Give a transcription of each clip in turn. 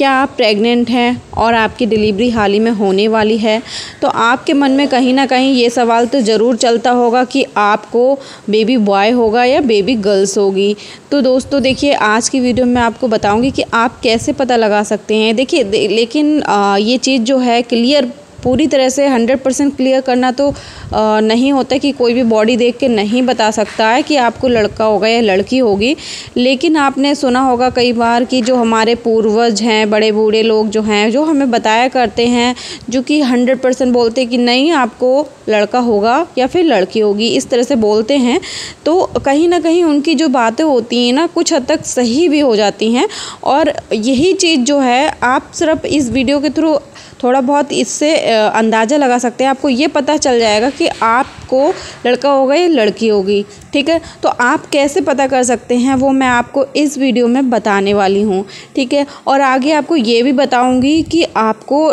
क्या आप प्रेग्नेंट हैं और आपकी डिलीवरी हाल ही में होने वाली है तो आपके मन में कहीं ना कहीं ये सवाल तो ज़रूर चलता होगा कि आपको बेबी बॉय होगा या बेबी गर्ल्स होगी तो दोस्तों देखिए आज की वीडियो में आपको बताऊंगी कि आप कैसे पता लगा सकते हैं देखिए दे, लेकिन आ, ये चीज़ जो है क्लियर पूरी तरह से 100 परसेंट क्लियर करना तो आ, नहीं होता कि कोई भी बॉडी देख के नहीं बता सकता है कि आपको लड़का होगा या लड़की होगी लेकिन आपने सुना होगा कई बार कि जो हमारे पूर्वज हैं बड़े बूढ़े लोग जो हैं जो हमें बताया करते हैं जो कि हंड्रेड परसेंट बोलते कि नहीं आपको लड़का होगा या फिर लड़की होगी इस तरह से बोलते हैं तो कहीं ना कहीं उनकी जो बातें होती हैं ना कुछ हद तक सही भी हो जाती हैं और यही चीज़ जो है आप सिर्फ इस वीडियो के थ्रू थोड़ा बहुत इससे अंदाज़ा लगा सकते हैं आपको ये पता चल जाएगा कि आपको लड़का होगा या लड़की होगी ठीक है तो आप कैसे पता कर सकते हैं वो मैं आपको इस वीडियो में बताने वाली हूँ ठीक है और आगे आपको ये भी बताऊँगी कि आपको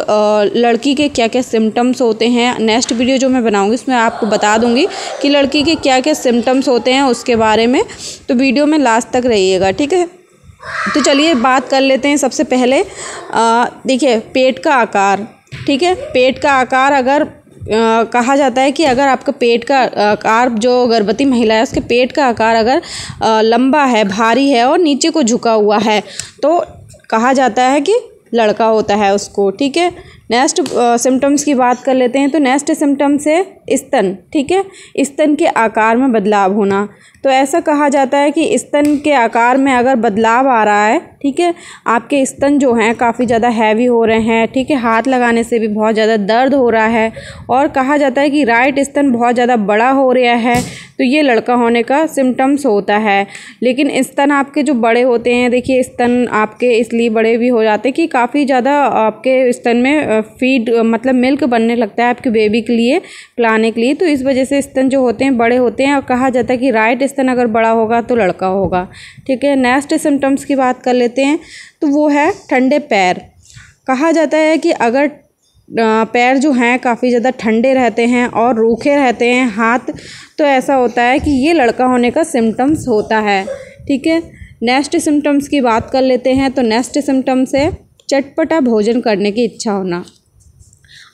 लड़की के क्या क्या सिम्टम्स होते हैं नेक्स्ट वीडियो जो मैं बनाऊँगी उसमें आपको बता दूँगी कि लड़की के क्या क्या सिम्टम्स होते हैं उसके बारे में तो वीडियो में लास्ट तक रहिएगा ठीक है तो चलिए बात कर लेते हैं सबसे पहले देखिए पेट का आकार ठीक है पेट का आकार अगर आ, कहा जाता है कि अगर आपका पेट का आकार जो गर्भवती महिला है उसके पेट का आकार अगर आ, लंबा है भारी है और नीचे को झुका हुआ है तो कहा जाता है कि लड़का होता है उसको ठीक है नेक्स्ट सिम्टम्स की बात कर लेते हैं तो नेक्स्ट सिम्टम्स है स्तन ठीक है स्तन के आकार में बदलाव होना तो ऐसा कहा जाता है कि स्तन के आकार में अगर बदलाव आ रहा है ठीक है आपके स्तन जो हैं काफ़ी ज़्यादा हैवी हो रहे हैं ठीक है हाथ लगाने से भी बहुत ज़्यादा दर्द हो रहा है और कहा जाता है कि राइट स्तन बहुत ज़्यादा बड़ा हो रहा है तो ये लड़का होने का सिम्टम्स होता है लेकिन स्तन आपके जो बड़े होते हैं देखिए स्तन आपके इसलिए बड़े भी हो जाते हैं कि काफ़ी ज़्यादा आपके स्तन में फीड मतलब मिल्क बनने लगता है आपके बेबी के लिए पिलाने के लिए तो इस वजह से स्तन जो होते हैं बड़े होते हैं और कहा जाता है कि राइट स्तन अगर बड़ा होगा तो लड़का होगा ठीक है नेक्स्ट सिम्टम्स की बात कर लेते हैं तो वो है ठंडे पैर कहा जाता है कि अगर पैर जो हैं काफ़ी ज़्यादा ठंडे रहते हैं और रूखे रहते हैं हाथ तो ऐसा होता है कि ये लड़का होने का सिम्टम्स होता है ठीक है नेक्स्ट सिम्टम्स की बात कर लेते हैं तो नेक्स्ट सिम्टम्स है चटपटा भोजन करने की इच्छा होना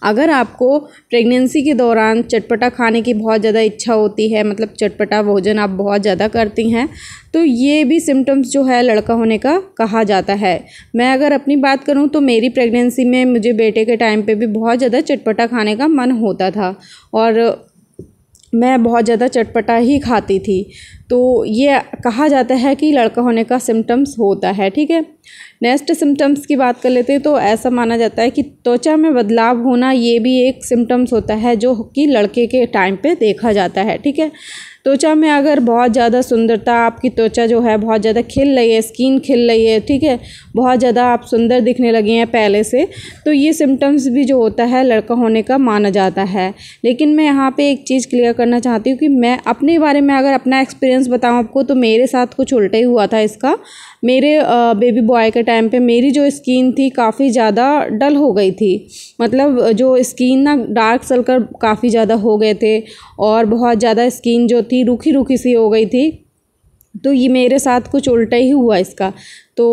अगर आपको प्रेगनेंसी के दौरान चटपटा खाने की बहुत ज़्यादा इच्छा होती है मतलब चटपटा भोजन आप बहुत ज़्यादा करती हैं तो ये भी सिम्टम्स जो है लड़का होने का कहा जाता है मैं अगर अपनी बात करूँ तो मेरी प्रेगनेंसी में मुझे बेटे के टाइम पर भी बहुत ज़्यादा चटपटा खाने का मन होता था और मैं बहुत ज़्यादा चटपटा ही खाती थी तो ये कहा जाता है कि लड़का होने का सिम्टम्स होता है ठीक है नेक्स्ट सिम्टम्स की बात कर लेते हैं तो ऐसा माना जाता है कि त्वचा में बदलाव होना ये भी एक सिम्टम्स होता है जो कि लड़के के टाइम पे देखा जाता है ठीक है त्वचा में अगर बहुत ज़्यादा सुंदरता आपकी त्वचा जो है बहुत ज़्यादा खिल रही है स्किन खिल रही है ठीक है बहुत ज़्यादा आप सुंदर दिखने लगे हैं पहले से तो ये सिम्टम्स भी जो होता है लड़का होने का माना जाता है लेकिन मैं यहाँ पे एक चीज़ क्लियर करना चाहती हूँ कि मैं अपने बारे में अगर अपना एक्सपीरियंस बताऊँ आपको तो मेरे साथ कुछ उल्टा ही हुआ था इसका मेरे बेबी बॉय के टाइम पे मेरी जो स्किन थी काफ़ी ज़्यादा डल हो गई थी मतलब जो स्किन ना डार्क सलकर काफ़ी ज़्यादा हो गए थे और बहुत ज़्यादा स्किन जो थी रूखी रूखी सी हो गई थी तो ये मेरे साथ कुछ उल्टा ही हुआ इसका तो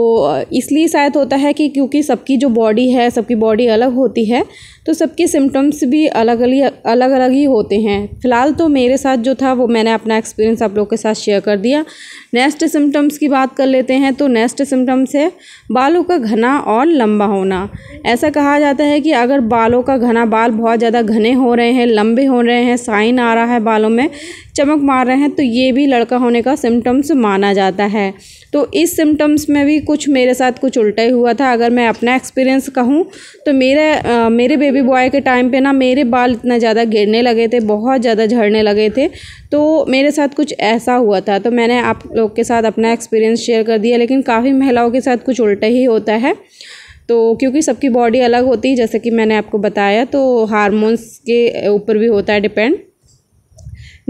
इसलिए शायद होता है कि क्योंकि सबकी जो बॉडी है सबकी बॉडी अलग होती है तो सबके सिम्टम्स भी अलग अलग अलग अलग ही होते हैं फ़िलहाल तो मेरे साथ जो था वो मैंने अपना एक्सपीरियंस आप लोग के साथ शेयर कर दिया नेक्स्ट सिम्टम्स की बात कर लेते हैं तो नेक्स्ट सिम्टम्स है बालों का घना और लंबा होना ऐसा कहा जाता है कि अगर बालों का घना बाल बहुत ज़्यादा घने हो रहे हैं लंबे हो रहे हैं साइन आ रहा है बालों में चमक मार रहे हैं तो ये भी लड़का होने का सिम्टम्स माना जाता है तो इस सिम्टम्स में भी कुछ मेरे साथ कुछ उल्टा ही हुआ था अगर मैं अपना एक्सपीरियंस कहूँ तो मेरे आ, मेरे बेबी बॉय के टाइम पे ना मेरे बाल इतना ज़्यादा गिरने लगे थे बहुत ज़्यादा झड़ने लगे थे तो मेरे साथ कुछ ऐसा हुआ था तो मैंने आप लोग के साथ अपना एक्सपीरियंस शेयर कर दिया लेकिन काफ़ी महिलाओं के साथ कुछ उल्टा ही होता है तो क्योंकि सबकी बॉडी अलग होती है जैसे कि मैंने आपको बताया तो हारमोन्स के ऊपर भी होता है डिपेंड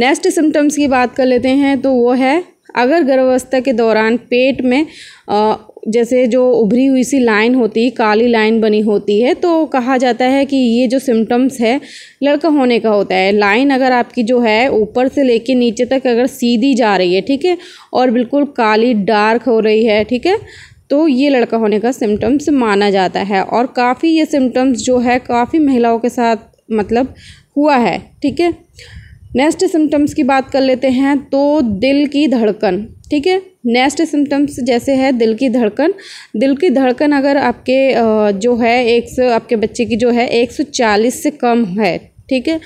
नेक्स्ट सिम्टम्स की बात कर लेते हैं तो वो है अगर गर्भावस्था के दौरान पेट में आ, जैसे जो उभरी हुई सी लाइन होती है काली लाइन बनी होती है तो कहा जाता है कि ये जो सिम्टम्स है लड़का होने का होता है लाइन अगर आपकी जो है ऊपर से लेके नीचे तक अगर सीधी जा रही है ठीक है और बिल्कुल काली डार्क हो रही है ठीक है तो ये लड़का होने का सिम्टम्स माना जाता है और काफ़ी ये सिम्टम्स जो है काफ़ी महिलाओं के साथ मतलब हुआ है ठीक है नेक्स्ट सिम्टम्स की बात कर लेते हैं तो दिल की धड़कन ठीक है नेक्स्ट सिम्टम्स जैसे है दिल की धड़कन दिल की धड़कन अगर आपके जो है एक सौ आपके बच्चे की जो है एक सौ चालीस से कम है ठीक है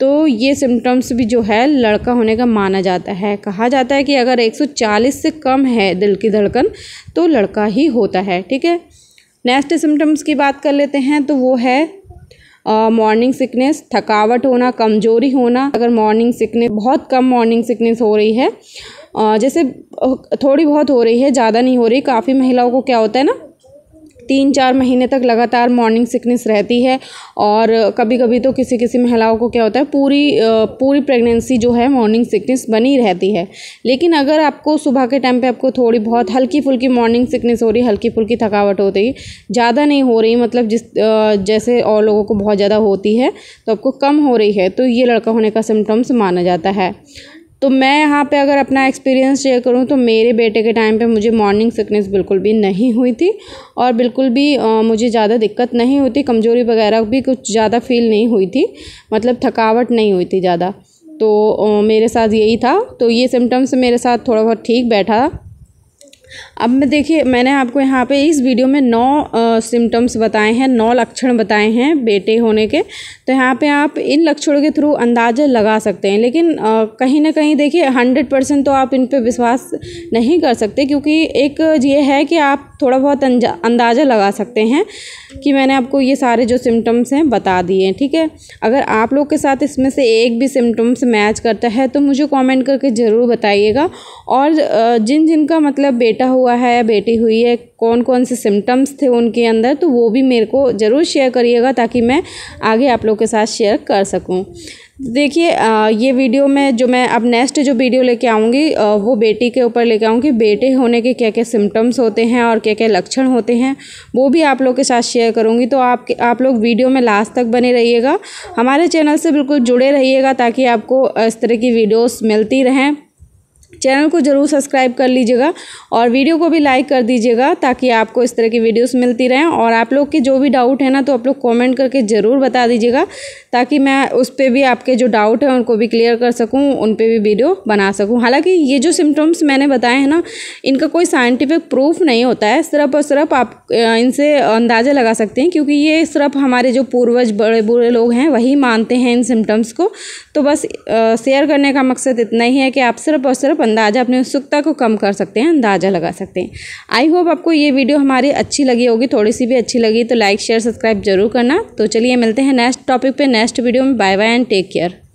तो ये सिम्टम्स भी जो है लड़का होने का माना जाता है कहा जाता है कि अगर एक सौ चालीस से कम है दिल की धड़कन तो लड़का ही होता है ठीक है नेक्स्ट सिम्टम्स की बात कर लेते हैं तो वो है मॉर्निंग सिकनेस थकावट होना कमजोरी होना अगर मॉर्निंग सिकनेस बहुत कम मॉर्निंग सिकनेस हो रही है जैसे थोड़ी बहुत हो रही है ज़्यादा नहीं हो रही काफ़ी महिलाओं को क्या होता है ना तीन चार महीने तक लगातार मॉर्निंग सिकनेस रहती है और कभी कभी तो किसी किसी महिलाओं को क्या होता है पूरी पूरी प्रेगनेंसी जो है मॉर्निंग सिकनेस बनी रहती है लेकिन अगर आपको सुबह के टाइम पे आपको थोड़ी बहुत हल्की फुल्की मॉर्निंग सिकनेस हो रही है हल्की फुल्की थकावट होती है ज़्यादा नहीं हो रही मतलब जिस जैसे और लोगों को बहुत ज़्यादा होती है तो आपको कम हो रही है तो ये लड़का होने का सिम्टम्स माना जाता है तो मैं यहाँ पे अगर अपना एक्सपीरियंस शेयर करूँ तो मेरे बेटे के टाइम पे मुझे मॉर्निंग सिकनेस बिल्कुल भी नहीं हुई थी और बिल्कुल भी आ, मुझे ज़्यादा दिक्कत नहीं हुई थी कमज़ोरी वगैरह भी कुछ ज़्यादा फील नहीं हुई थी मतलब थकावट नहीं हुई थी ज़्यादा तो आ, मेरे साथ यही था तो ये सिम्टम्स मेरे साथ थोड़ा बहुत ठीक बैठा अब मैं देखिए मैंने आपको यहाँ पे इस वीडियो में नौ सिम्टम्स बताए हैं नौ लक्षण बताए हैं बेटे होने के तो यहाँ पे आप इन लक्षणों के थ्रू अंदाजे लगा सकते हैं लेकिन आ, कहीं ना कहीं देखिए हंड्रेड परसेंट तो आप इन पर विश्वास नहीं कर सकते क्योंकि एक ये है कि आप थोड़ा बहुत अंदाज़ा लगा सकते हैं कि मैंने आपको ये सारे जो सिम्टम्स हैं बता दिए हैं ठीक है अगर आप लोग के साथ इसमें से एक भी सिम्टम्स मैच करता है तो मुझे कमेंट करके ज़रूर बताइएगा और जिन जिन का मतलब बेटा हुआ है या बेटी हुई है कौन कौन से सिम्टम्स थे उनके अंदर तो वो भी मेरे को ज़रूर शेयर करिएगा ताकि मैं आगे आप लोग के साथ शेयर कर सकूँ देखिए ये वीडियो में जो मैं अब नेक्स्ट जो वीडियो लेके आऊँगी वो बेटी के ऊपर लेके आऊँगी बेटे होने के क्या क्या सिम्टम्स होते हैं और क्या क्या लक्षण होते हैं वो भी आप लोग के साथ शेयर करूँगी तो आप आप लोग वीडियो में लास्ट तक बने रहिएगा हमारे चैनल से बिल्कुल जुड़े रहिएगा ताकि आपको इस तरह की वीडियोस मिलती रहें चैनल को ज़रूर सब्सक्राइब कर लीजिएगा और वीडियो को भी लाइक कर दीजिएगा ताकि आपको इस तरह की वीडियोस मिलती रहें और आप लोग के जो भी डाउट है ना तो आप लोग कमेंट करके ज़रूर बता दीजिएगा ताकि मैं उस पर भी आपके जो डाउट है उनको भी क्लियर कर सकूँ उन पर भी वीडियो बना सकूँ हालांकि ये जो सिम्टम्स मैंने बताए हैं ना इनका कोई साइंटिफिक प्रूफ नहीं होता है सिर्फ और सिर्फ आप इनसे अंदाज़ा लगा सकते हैं क्योंकि ये सिर्फ हमारे जो पूर्वज बड़े बूढ़े लोग हैं वही मानते हैं इन सिम्टम्स को तो बस शेयर करने का मकसद इतना ही है कि आप सिर्फ और सिर्फ आप अंदाज़ा अपनी उत्सुकता को कम कर सकते हैं अंदाज़ा लगा सकते हैं आई होप आपको ये वीडियो हमारी अच्छी लगी होगी थोड़ी सी भी अच्छी लगी तो लाइक शेयर सब्सक्राइब जरूर करना तो चलिए मिलते हैं नेक्स्ट टॉपिक पर नेक्स्ट वीडियो में bye bye and take care